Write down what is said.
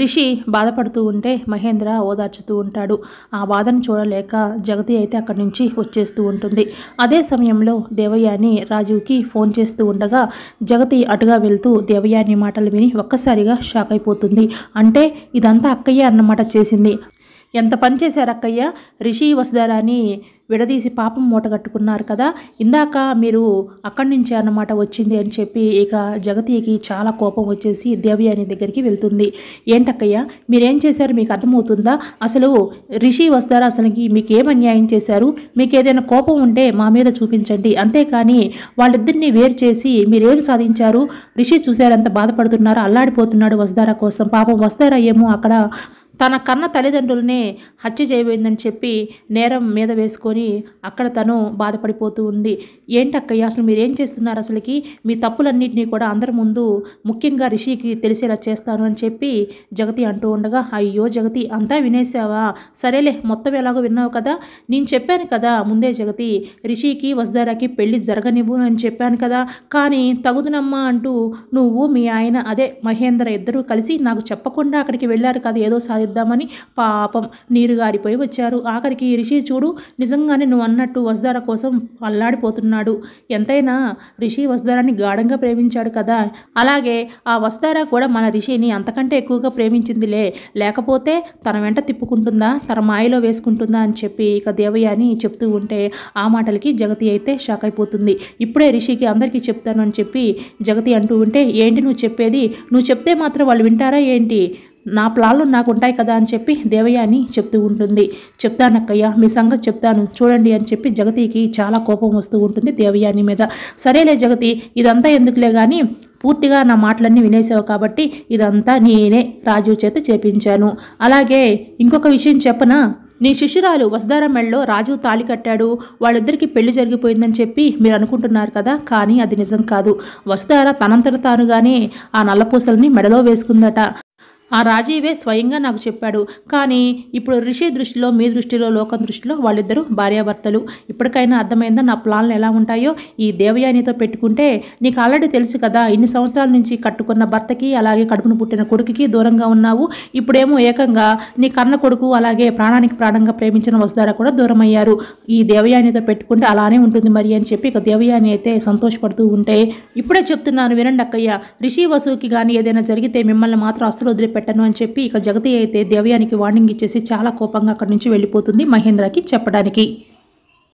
రిషి బాధపడుతూ ఉంటే మహేంద్ర ఓదార్చుతూ ఉంటాడు ఆ బాధను చూడలేక జగతి అయితే అక్కడి నుంచి వచ్చేస్తూ ఉంటుంది అదే సమయంలో దేవయాని రాజుకి ఫోన్ చేస్తూ ఉండగా జగతి అటుగా వెళ్తూ దేవయాని మాటలు విని ఒక్కసారిగా షాక్ అయిపోతుంది అంటే ఇదంతా అక్కయ్య అన్నమాట చేసింది ఎంత పని చేశారక్కయ్య రిషి వసుధారాని విడదీసి పాపం మూటగట్టుకున్నారు కదా ఇందాక మీరు అక్కడి నుంచి అన్నమాట వచ్చింది అని చెప్పి ఇక జగతికి చాలా కోపం వచ్చేసి దేవి అనే దగ్గరికి వెళ్తుంది ఏంటక్కయ్య మీరేం చేశారు మీకు అర్థమవుతుందా అసలు రిషి వస్తారు అసలుకి మీకు ఏం అన్యాయం చేశారు మీకు ఏదైనా కోపం ఉంటే మా మీద చూపించండి అంతేకాని వాళ్ళిద్దరిని వేరు చేసి మీరేం సాధించారు రిషి చూసారంత బాధపడుతున్నారు అల్లాడిపోతున్నాడు వస్తారా కోసం పాపం వస్తారా ఏమో అక్కడ తన కన్న తల్లిదండ్రులనే హత్య చేయబోయిందని చెప్పి నేరం మీద వేసుకొని అక్కడ తను బాధపడిపోతూ ఉంది ఏంటక్కయ్య అసలు మీరు ఏం చేస్తున్నారు అసలుకి మీ తప్పులన్నింటినీ కూడా అందరి ముందు ముఖ్యంగా రిషికి తెలిసేలా చేస్తాను అని చెప్పి జగతి అంటూ ఉండగా అయ్యో జగతి అంతా వినేసావా సరేలే మొత్తం ఎలాగో విన్నావు కదా నేను చెప్పాను కదా ముందే జగతి రిషికి వసుధారాకి పెళ్లి జరగనివ్వు అని చెప్పాను కదా కానీ తగుదునమ్మా అంటూ నువ్వు మీ ఆయన అదే మహేంద్ర ఇద్దరూ కలిసి నాకు చెప్పకుండా అక్కడికి వెళ్ళారు కదా ఏదో సాధి చేద్దామని పాపం నీరు గారిపోయి వచ్చారు ఆఖరికి రిషి చూడు నిజంగానే నువ్వు అన్నట్టు వసుధార కోసం అల్లాడిపోతున్నాడు ఎంతైనా రిషి వసుధారాన్ని గాఢంగా ప్రేమించాడు కదా అలాగే ఆ వసుధార కూడా మన రిషిని అంతకంటే ఎక్కువగా ప్రేమించిందిలే లేకపోతే తన వెంట తిప్పుకుంటుందా తన మాయలో వేసుకుంటుందా అని చెప్పి ఇక దేవయ్య అని చెప్తూ ఉంటే ఆ మాటలకి జగతి అయితే షాక్ అయిపోతుంది ఇప్పుడే రిషికి అందరికీ చెప్తాను అని చెప్పి జగతి అంటూ ఉంటే ఏంటి నువ్వు చెప్పేది నువ్వు చెప్తే మాత్రం వాళ్ళు వింటారా ఏంటి నా ప్లాన్లు నాకు ఉంటాయి కదా అని చెప్పి దేవయ్య అని చెప్తూ ఉంటుంది చెప్తానక్కయ్య మీ సంగతి చెప్తాను చూడండి అని చెప్పి జగతికి చాలా కోపం వస్తూ ఉంటుంది దేవయాని మీద సరేలే జగతి ఇదంతా ఎందుకులే కానీ పూర్తిగా నా మాటలన్నీ వినేసావు కాబట్టి ఇదంతా నేనే రాజు చేత చేపించాను అలాగే ఇంకొక విషయం చెప్పనా నీ శిష్యురాలు వసదారమెళ్ళలో రాజు తాళి కట్టాడు వాళ్ళిద్దరికీ పెళ్లి జరిగిపోయిందని చెప్పి మీరు అనుకుంటున్నారు కదా కానీ అది నిజం కాదు వసుధార తనంతట తాను కానీ ఆ నల్లపూసల్ని మెడలో వేసుకుందట ఆ రాజీవే స్వయంగా నాకు చెప్పాడు కానీ ఇప్పుడు రిషి దృష్టిలో మీ దృష్టిలో లోకం దృష్టిలో వాళ్ళిద్దరూ భార్యాభర్తలు ఇప్పటికైనా అర్థమైందా నా ప్లాన్లు ఎలా ఉంటాయో ఈ దేవయానితో పెట్టుకుంటే నీకు ఆల్రెడీ తెలుసు కదా ఇన్ని సంవత్సరాల నుంచి కట్టుకున్న భర్తకి అలాగే కడుపును పుట్టిన కొడుకుకి దూరంగా ఉన్నావు ఇప్పుడేమో ఏకంగా నీ కన్న కొడుకు అలాగే ప్రాణానికి ప్రాణంగా ప్రేమించిన వసుధార కూడా దూరం అయ్యారు ఈ దేవయానితో పెట్టుకుంటే అలానే ఉంటుంది మరి అని చెప్పి ఇక దేవయాని అయితే సంతోషపడుతూ ఉంటే ఇప్పుడే చెప్తున్నాను వినండి అక్కయ్య రిషి వసుకి కానీ ఏదైనా జరిగితే మిమ్మల్ని మాత్రం అసలు వదిలిపెట్టి పెట్టను అని చెప్పి ఇక జగతి అయితే దేవయానికి వార్నింగ్ ఇచ్చేసి చాలా కోపంగా అక్కడి నుంచి వెళ్ళిపోతుంది మహేంద్రకి చెప్పడానికి